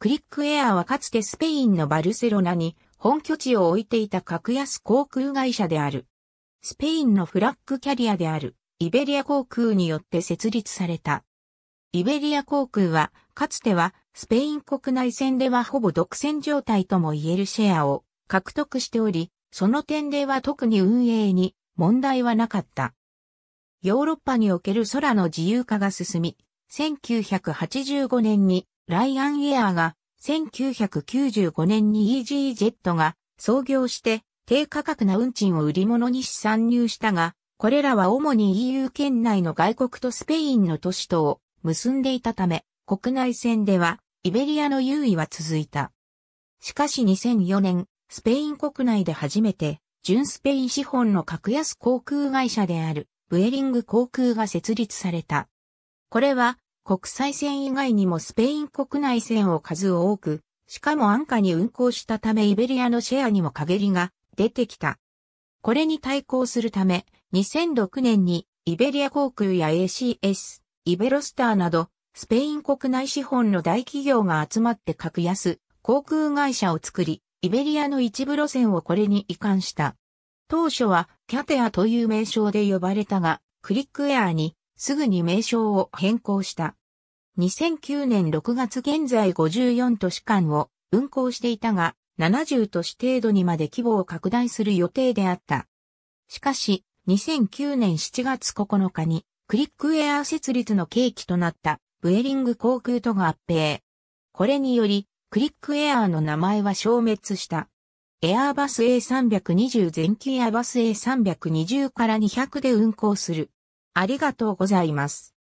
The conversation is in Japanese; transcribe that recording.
クリックエアはかつてスペインのバルセロナに本拠地を置いていた格安航空会社である。スペインのフラッグキャリアであるイベリア航空によって設立された。イベリア航空はかつてはスペイン国内線ではほぼ独占状態とも言えるシェアを獲得しており、その点では特に運営に問題はなかった。ヨーロッパにおける空の自由化が進み、1985年にライアンエアーが1995年に EasyJet が創業して低価格な運賃を売り物にし参入したが、これらは主に EU 圏内の外国とスペインの都市とを結んでいたため、国内線ではイベリアの優位は続いた。しかし2004年、スペイン国内で初めて、純スペイン資本の格安航空会社である、ブエリング航空が設立された。これは、国際線以外にもスペイン国内線を数多く、しかも安価に運行したためイベリアのシェアにも陰りが出てきた。これに対抗するため、2006年にイベリア航空や ACS、イベロスターなど、スペイン国内資本の大企業が集まって格安、航空会社を作り、イベリアの一部路線をこれに移管した。当初はキャテアという名称で呼ばれたが、クリックエアにすぐに名称を変更した。2009年6月現在54都市間を運行していたが、70都市程度にまで規模を拡大する予定であった。しかし、2009年7月9日に、クリックエア設立の契機となった、ブエリング航空と合併。これにより、クリックエアーの名前は消滅した。エアバス A320 全機エアバス A320 から200で運行する。ありがとうございます。